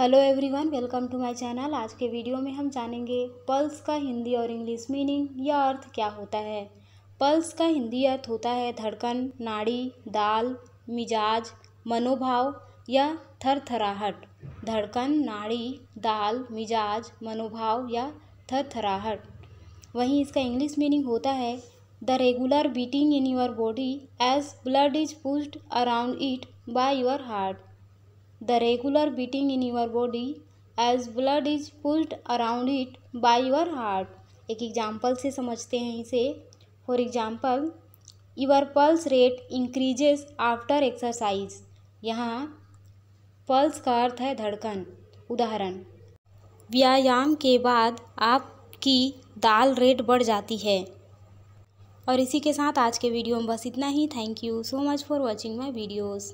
hello everyone welcome to my channel आज के video में हम जानेंगे पल्स का हिंदी और इंग्लिश मीनिंग या अर्थ क्या होता है पल्स का हिंदी अर्थ होता है धड़कन नाड़ी दाल मिजाज मनोभाव या थरथराहट धड़कन नाड़ी दाल मिजाज मनोभाव या थरथराहट वहीं इसका इंग्लिश मीनिंग होता है the regular beating in your body as blood is pushed around it by your heart the regular beating in your body as blood is pulled around it by your heart एक example से समझते हैं इसे for example your pulse rate increases after exercise यहाँ pulse का अर्थ है धड़कन उदाहरण व्यायाम के बाद आपकी दाल रेट बढ़ जाती है और इसी के साथ आज के वीडियो में बस इतना ही thank you so much for watching my videos